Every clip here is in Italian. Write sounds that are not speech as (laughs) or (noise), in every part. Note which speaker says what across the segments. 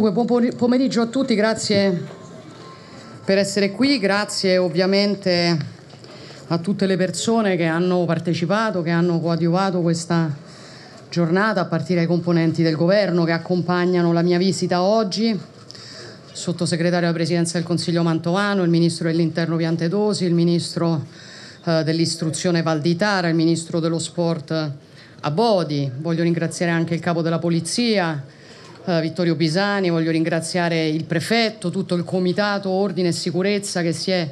Speaker 1: Dunque, buon pomeriggio a tutti, grazie per essere qui, grazie ovviamente a tutte le persone che hanno partecipato, che hanno coadiuvato questa giornata, a partire dai componenti del governo che accompagnano la mia visita oggi, sottosegretario alla Presidenza del Consiglio Mantovano, il ministro dell'Interno Piantedosi, il ministro eh, dell'Istruzione Valditara, il ministro dello Sport eh, Abodi. Voglio ringraziare anche il capo della Polizia, eh, Vittorio Pisani, voglio ringraziare il prefetto, tutto il comitato ordine e sicurezza che si è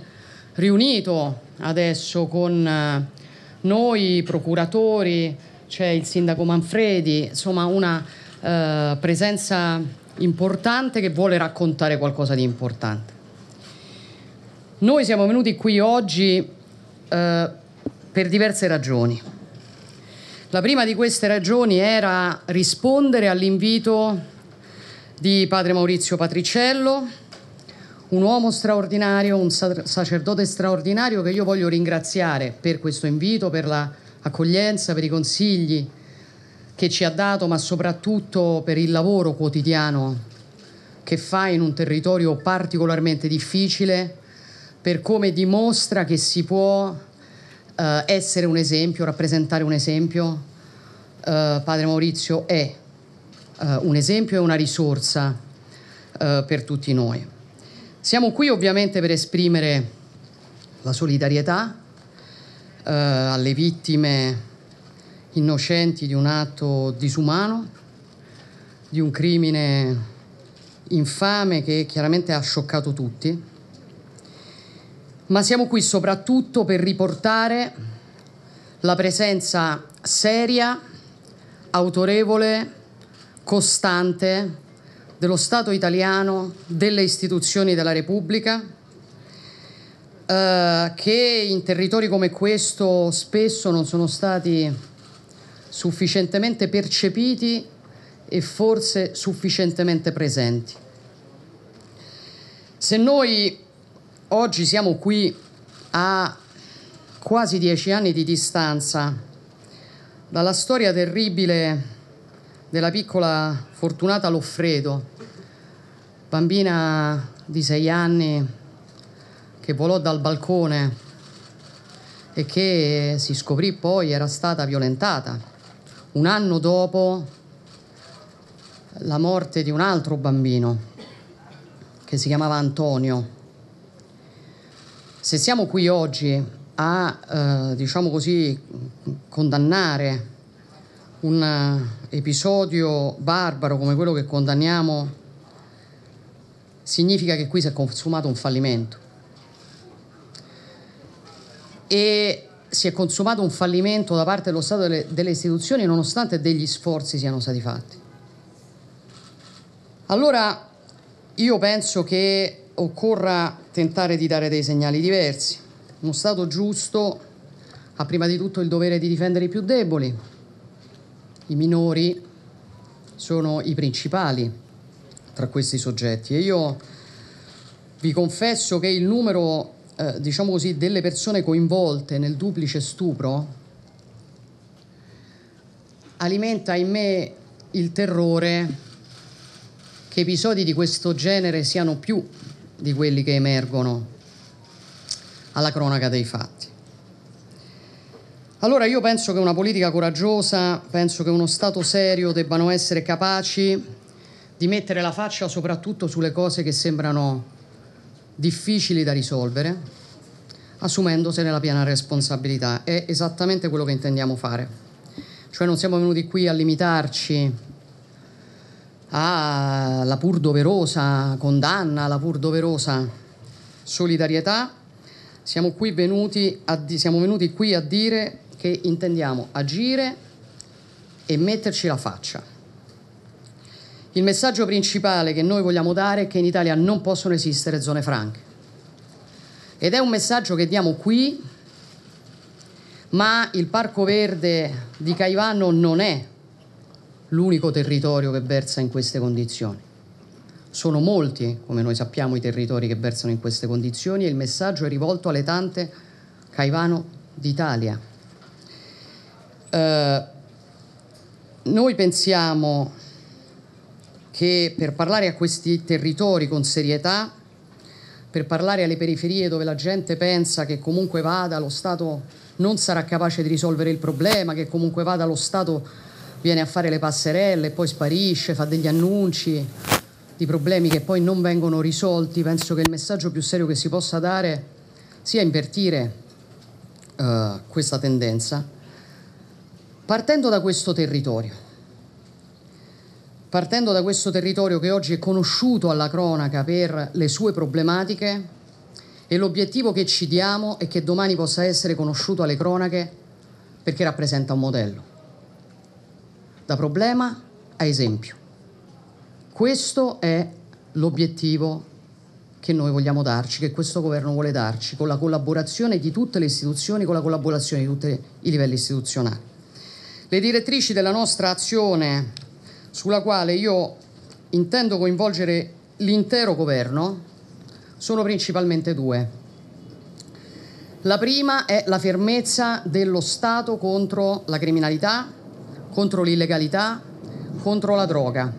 Speaker 1: riunito adesso con eh, noi, procuratori, c'è il sindaco Manfredi, insomma una eh, presenza importante che vuole raccontare qualcosa di importante. Noi siamo venuti qui oggi eh, per diverse ragioni. La prima di queste ragioni era rispondere all'invito di padre Maurizio Patriciello, un uomo straordinario, un sacerdote straordinario che io voglio ringraziare per questo invito, per l'accoglienza, per i consigli che ci ha dato, ma soprattutto per il lavoro quotidiano che fa in un territorio particolarmente difficile, per come dimostra che si può eh, essere un esempio, rappresentare un esempio. Eh, padre Maurizio è eh, un esempio e una risorsa eh, per tutti noi. Siamo qui ovviamente per esprimere la solidarietà eh, alle vittime innocenti di un atto disumano, di un crimine infame che chiaramente ha scioccato tutti, ma siamo qui soprattutto per riportare la presenza seria, autorevole costante dello Stato italiano, delle istituzioni della Repubblica, eh, che in territori come questo spesso non sono stati sufficientemente percepiti e forse sufficientemente presenti. Se noi oggi siamo qui a quasi dieci anni di distanza dalla storia terribile della piccola Fortunata Loffredo, bambina di sei anni che volò dal balcone e che si scoprì poi era stata violentata. Un anno dopo la morte di un altro bambino che si chiamava Antonio. Se siamo qui oggi a, eh, diciamo così, condannare un episodio barbaro come quello che condanniamo significa che qui si è consumato un fallimento. E si è consumato un fallimento da parte dello Stato e delle, delle istituzioni nonostante degli sforzi siano stati fatti. Allora io penso che occorra tentare di dare dei segnali diversi. Uno Stato giusto ha prima di tutto il dovere di difendere i più deboli, i minori sono i principali tra questi soggetti e io vi confesso che il numero, eh, diciamo così, delle persone coinvolte nel duplice stupro alimenta in me il terrore che episodi di questo genere siano più di quelli che emergono alla cronaca dei fatti. Allora io penso che una politica coraggiosa, penso che uno Stato serio debbano essere capaci di mettere la faccia soprattutto sulle cose che sembrano difficili da risolvere, assumendosene la piena responsabilità. È esattamente quello che intendiamo fare. Cioè non siamo venuti qui a limitarci alla pur doverosa condanna, alla pur doverosa solidarietà, siamo, venuti a, siamo venuti qui a dire che intendiamo agire e metterci la faccia. Il messaggio principale che noi vogliamo dare è che in Italia non possono esistere zone franche. Ed è un messaggio che diamo qui, ma il Parco Verde di Caivano non è l'unico territorio che versa in queste condizioni. Sono molti, come noi sappiamo, i territori che versano in queste condizioni e il messaggio è rivolto alle tante Caivano d'Italia, eh, noi pensiamo che per parlare a questi territori con serietà, per parlare alle periferie dove la gente pensa che comunque vada lo Stato non sarà capace di risolvere il problema, che comunque vada lo Stato viene a fare le passerelle, poi sparisce, fa degli annunci di problemi che poi non vengono risolti, penso che il messaggio più serio che si possa dare sia invertire uh, questa tendenza Partendo da questo territorio, partendo da questo territorio che oggi è conosciuto alla cronaca per le sue problematiche e l'obiettivo che ci diamo è che domani possa essere conosciuto alle cronache perché rappresenta un modello, da problema a esempio. Questo è l'obiettivo che noi vogliamo darci, che questo governo vuole darci, con la collaborazione di tutte le istituzioni, con la collaborazione di tutti i livelli istituzionali. Le direttrici della nostra azione, sulla quale io intendo coinvolgere l'intero governo, sono principalmente due. La prima è la fermezza dello Stato contro la criminalità, contro l'illegalità, contro la droga.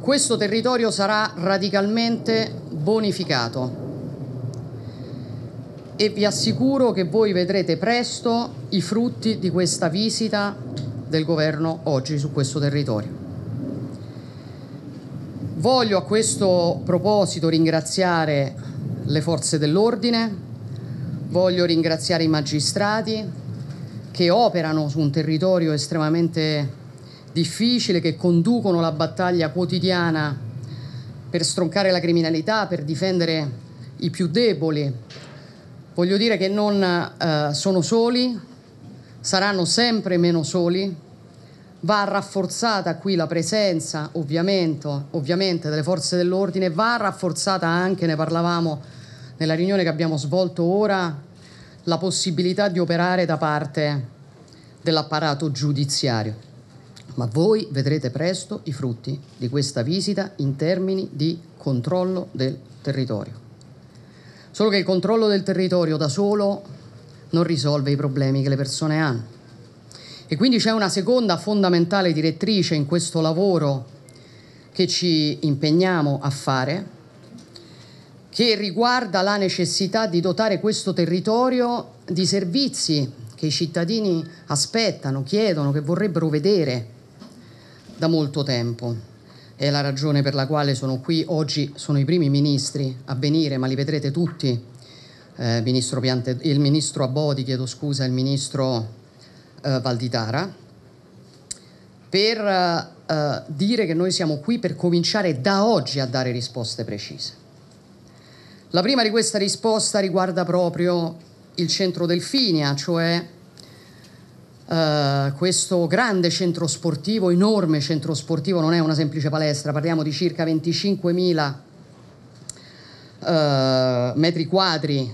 Speaker 1: Questo territorio sarà radicalmente bonificato e vi assicuro che voi vedrete presto i frutti di questa visita del governo oggi su questo territorio. Voglio a questo proposito ringraziare le forze dell'ordine, voglio ringraziare i magistrati che operano su un territorio estremamente difficile, che conducono la battaglia quotidiana per stroncare la criminalità, per difendere i più deboli, Voglio dire che non eh, sono soli, saranno sempre meno soli, va rafforzata qui la presenza ovviamente, ovviamente, delle forze dell'ordine, va rafforzata anche, ne parlavamo nella riunione che abbiamo svolto ora, la possibilità di operare da parte dell'apparato giudiziario. Ma voi vedrete presto i frutti di questa visita in termini di controllo del territorio. Solo che il controllo del territorio da solo non risolve i problemi che le persone hanno. E quindi c'è una seconda fondamentale direttrice in questo lavoro che ci impegniamo a fare, che riguarda la necessità di dotare questo territorio di servizi che i cittadini aspettano, chiedono, che vorrebbero vedere da molto tempo è la ragione per la quale sono qui. Oggi sono i primi ministri a venire, ma li vedrete tutti. Eh, ministro Piante, il ministro Abodi, chiedo scusa, il ministro eh, Valditara, per eh, dire che noi siamo qui per cominciare da oggi a dare risposte precise. La prima di questa risposta riguarda proprio il centro Delfinia, Finia, cioè eh, questo grande centro sportivo, enorme centro sportivo, non è una semplice palestra, parliamo di circa 25.000 uh, eh, metri quadri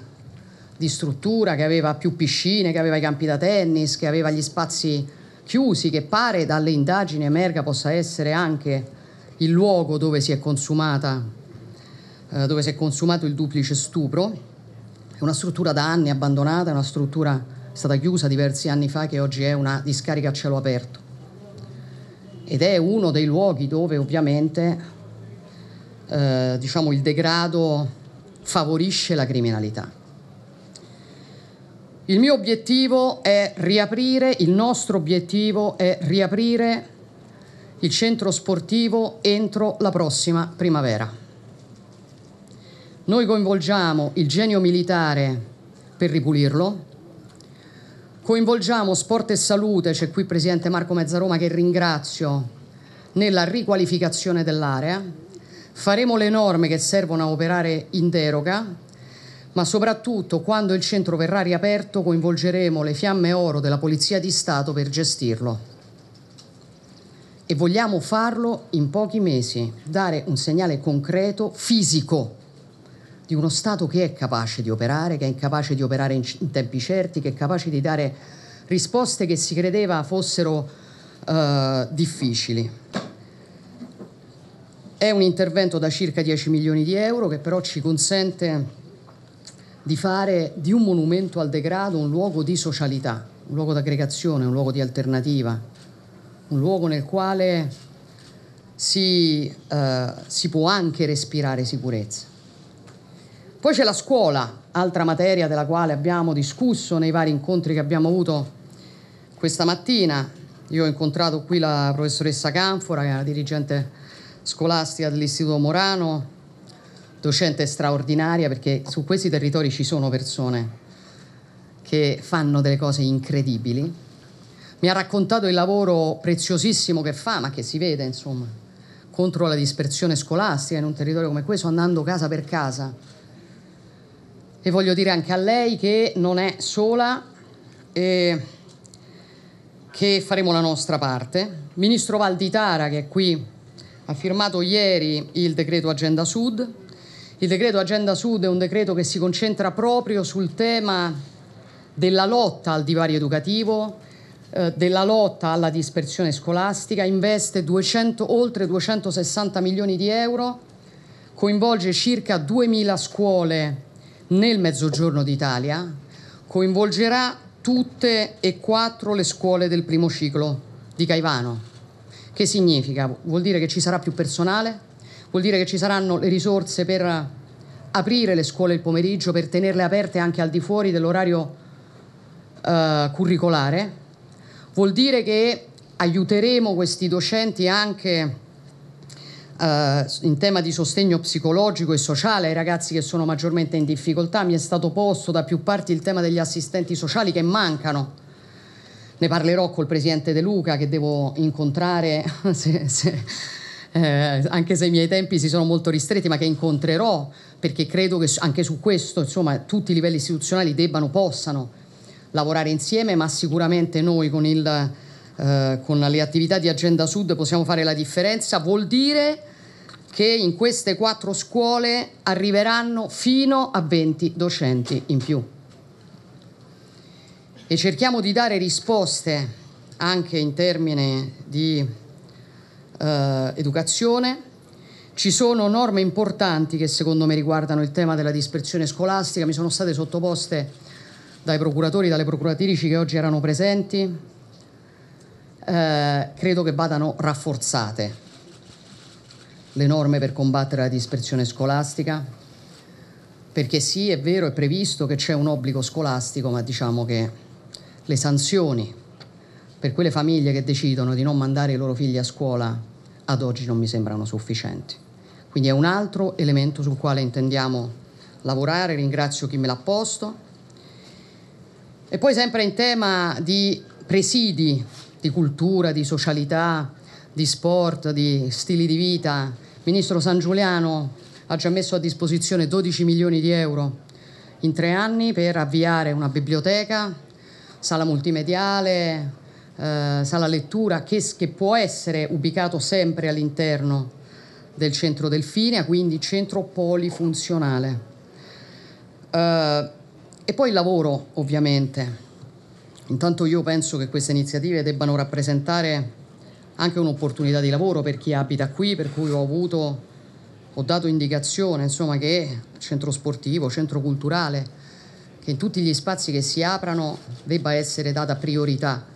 Speaker 1: di struttura che aveva più piscine, che aveva i campi da tennis, che aveva gli spazi chiusi, che pare dalle indagini emerga possa essere anche il luogo dove si è consumata eh, dove si è consumato il duplice stupro. È una struttura da anni abbandonata, è una struttura è stata chiusa diversi anni fa, che oggi è una discarica a cielo aperto. Ed è uno dei luoghi dove ovviamente eh, diciamo, il degrado favorisce la criminalità. Il mio obiettivo è riaprire, il nostro obiettivo è riaprire il centro sportivo entro la prossima primavera. Noi coinvolgiamo il genio militare per ripulirlo, Coinvolgiamo Sport e Salute, c'è qui il presidente Marco Mezzaroma che ringrazio, nella riqualificazione dell'area. Faremo le norme che servono a operare in deroga, ma soprattutto quando il centro verrà riaperto coinvolgeremo le fiamme oro della Polizia di Stato per gestirlo. E vogliamo farlo in pochi mesi, dare un segnale concreto, fisico di uno Stato che è capace di operare, che è incapace di operare in, in tempi certi, che è capace di dare risposte che si credeva fossero eh, difficili. È un intervento da circa 10 milioni di euro che però ci consente di fare di un monumento al degrado un luogo di socialità, un luogo d'aggregazione, un luogo di alternativa, un luogo nel quale si, eh, si può anche respirare sicurezza. Poi c'è la scuola, altra materia della quale abbiamo discusso nei vari incontri che abbiamo avuto questa mattina. Io ho incontrato qui la professoressa Canfora, che è la dirigente scolastica dell'Istituto Morano, docente straordinaria perché su questi territori ci sono persone che fanno delle cose incredibili. Mi ha raccontato il lavoro preziosissimo che fa, ma che si vede insomma, contro la dispersione scolastica in un territorio come questo, andando casa per casa e voglio dire anche a lei che non è sola e che faremo la nostra parte. Ministro Valditara che è qui ha firmato ieri il decreto Agenda Sud. Il decreto Agenda Sud è un decreto che si concentra proprio sul tema della lotta al divario educativo, eh, della lotta alla dispersione scolastica, investe 200, oltre 260 milioni di euro, coinvolge circa 2.000 scuole nel Mezzogiorno d'Italia coinvolgerà tutte e quattro le scuole del primo ciclo di Caivano. Che significa? Vuol dire che ci sarà più personale, vuol dire che ci saranno le risorse per aprire le scuole il pomeriggio, per tenerle aperte anche al di fuori dell'orario eh, curricolare, vuol dire che aiuteremo questi docenti anche eh, in tema di sostegno psicologico e sociale ai ragazzi che sono maggiormente in difficoltà. Mi è stato posto da più parti il tema degli assistenti sociali che mancano. Ne parlerò col presidente De Luca che devo incontrare, (laughs) se, se, eh, anche se i miei tempi si sono molto ristretti, ma che incontrerò perché credo che anche su questo insomma, tutti i livelli istituzionali debbano, possano lavorare insieme, ma sicuramente noi con il eh, con le attività di Agenda Sud possiamo fare la differenza, vuol dire che in queste quattro scuole arriveranno fino a 20 docenti in più. E cerchiamo di dare risposte anche in termini di eh, educazione. Ci sono norme importanti che secondo me riguardano il tema della dispersione scolastica, mi sono state sottoposte dai procuratori e dalle procuratrici che oggi erano presenti, eh, credo che vadano rafforzate le norme per combattere la dispersione scolastica, perché sì, è vero, è previsto che c'è un obbligo scolastico, ma diciamo che le sanzioni per quelle famiglie che decidono di non mandare i loro figli a scuola ad oggi non mi sembrano sufficienti. Quindi è un altro elemento sul quale intendiamo lavorare, ringrazio chi me l'ha posto. E poi sempre in tema di presidi di cultura, di socialità, di sport, di stili di vita. Il ministro San Giuliano ha già messo a disposizione 12 milioni di euro in tre anni per avviare una biblioteca, sala multimediale, eh, sala lettura che, che può essere ubicato sempre all'interno del centro Delfinea, quindi centro polifunzionale. Uh, e poi il lavoro, ovviamente. Intanto io penso che queste iniziative debbano rappresentare anche un'opportunità di lavoro per chi abita qui, per cui ho avuto, ho dato indicazione insomma, che centro sportivo, centro culturale, che in tutti gli spazi che si aprano debba essere data priorità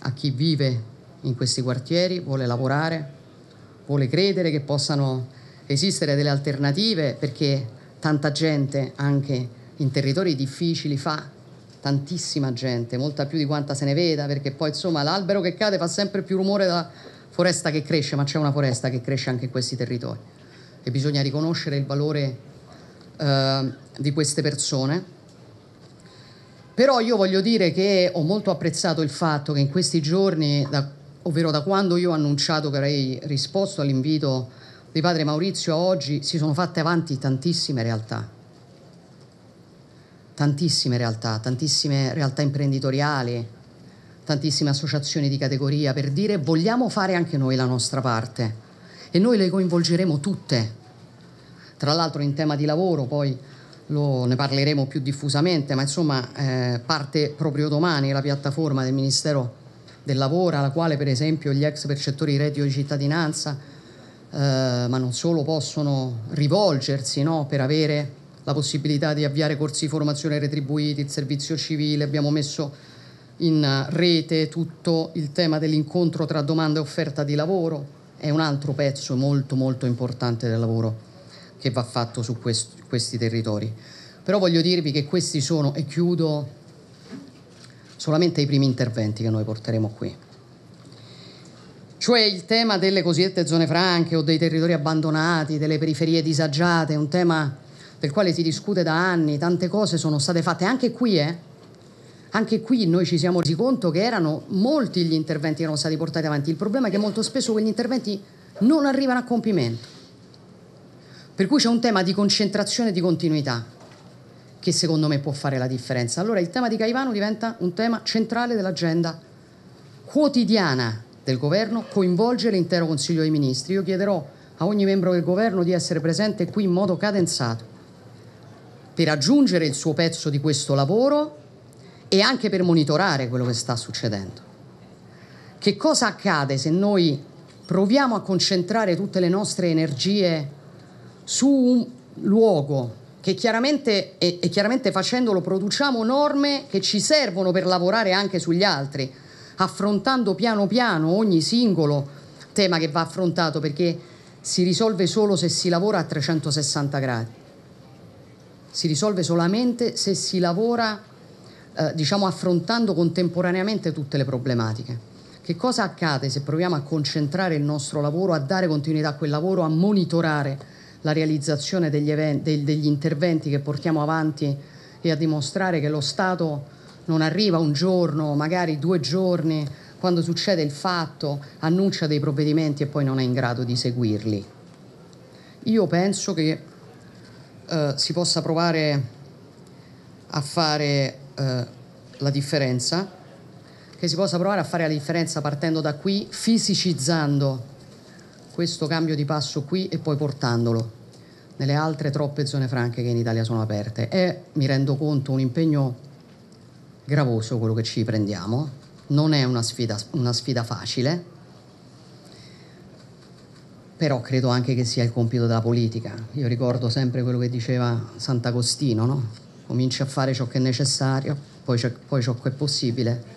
Speaker 1: a chi vive in questi quartieri, vuole lavorare, vuole credere che possano esistere delle alternative perché tanta gente anche in territori difficili fa tantissima gente, molta più di quanta se ne veda, perché poi insomma l'albero che cade fa sempre più rumore della foresta che cresce, ma c'è una foresta che cresce anche in questi territori e bisogna riconoscere il valore eh, di queste persone. Però io voglio dire che ho molto apprezzato il fatto che in questi giorni, da, ovvero da quando io ho annunciato che avrei risposto all'invito di padre Maurizio a oggi, si sono fatte avanti tantissime realtà tantissime realtà, tantissime realtà imprenditoriali, tantissime associazioni di categoria per dire vogliamo fare anche noi la nostra parte e noi le coinvolgeremo tutte. Tra l'altro in tema di lavoro poi lo, ne parleremo più diffusamente, ma insomma eh, parte proprio domani la piattaforma del Ministero del Lavoro alla quale per esempio gli ex percettori di reddito di cittadinanza, eh, ma non solo, possono rivolgersi no, per avere la possibilità di avviare corsi di formazione retribuiti, il servizio civile, abbiamo messo in rete tutto il tema dell'incontro tra domanda e offerta di lavoro, è un altro pezzo molto molto importante del lavoro che va fatto su quest- questi territori. Però voglio dirvi che questi sono, e chiudo, solamente i primi interventi che noi porteremo qui. Cioè il tema delle cosiddette zone franche o dei territori abbandonati, delle periferie disagiate, un tema del quale si discute da anni, tante cose sono state fatte anche qui, eh? Anche qui noi ci siamo resi conto che erano molti gli interventi che erano stati portati avanti. Il problema è che molto spesso quegli interventi non arrivano a compimento. Per cui c'è un tema di concentrazione e di continuità che secondo me può fare la differenza. Allora il tema di Caivano diventa un tema centrale dell'agenda quotidiana del governo, coinvolge l'intero Consiglio dei Ministri. Io chiederò a ogni membro del governo di essere presente qui in modo cadenzato per aggiungere il suo pezzo di questo lavoro e anche per monitorare quello che sta succedendo. Che cosa accade se noi proviamo a concentrare tutte le nostre energie su un luogo che chiaramente, e, e chiaramente facendolo produciamo norme che ci servono per lavorare anche sugli altri, affrontando piano piano ogni singolo tema che va affrontato perché si risolve solo se si lavora a 360 gradi si risolve solamente se si lavora eh, diciamo, affrontando contemporaneamente tutte le problematiche. Che cosa accade se proviamo a concentrare il nostro lavoro, a dare continuità a quel lavoro, a monitorare la realizzazione degli, eventi, degli interventi che portiamo avanti e a dimostrare che lo Stato non arriva un giorno, magari due giorni, quando succede il fatto, annuncia dei provvedimenti e poi non è in grado di seguirli. Io penso che eh, si possa provare a fare eh, la differenza, che si possa provare a fare la differenza partendo da qui, fisicizzando questo cambio di passo qui e poi portandolo nelle altre troppe zone franche che in Italia sono aperte. È, mi rendo conto, un impegno gravoso quello che ci prendiamo, non è una sfida, una sfida facile però credo anche che sia il compito della politica. Io ricordo sempre quello che diceva Sant'Agostino, no? cominci a fare ciò che è necessario, poi, poi ciò che è possibile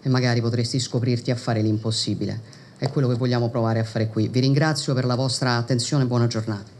Speaker 1: e magari potresti scoprirti a fare l'impossibile. È quello che vogliamo provare a fare qui. Vi ringrazio per la vostra attenzione e buona giornata.